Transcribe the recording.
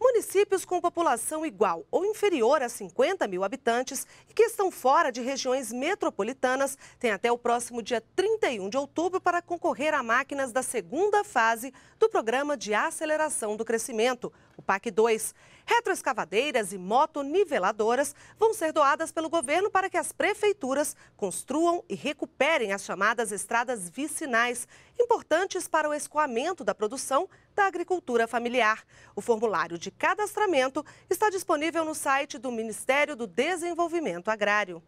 Municípios com população igual ou inferior a 50 mil habitantes e que estão fora de regiões metropolitanas têm até o próximo dia 31 de outubro para concorrer a máquinas da segunda fase do Programa de Aceleração do Crescimento, o PAC 2. Retroescavadeiras e motoniveladoras vão ser doadas pelo governo para que as prefeituras construam e recuperem as chamadas estradas vicinais, importantes para o escoamento da produção da agricultura familiar. O formulário de de cadastramento está disponível no site do Ministério do Desenvolvimento Agrário.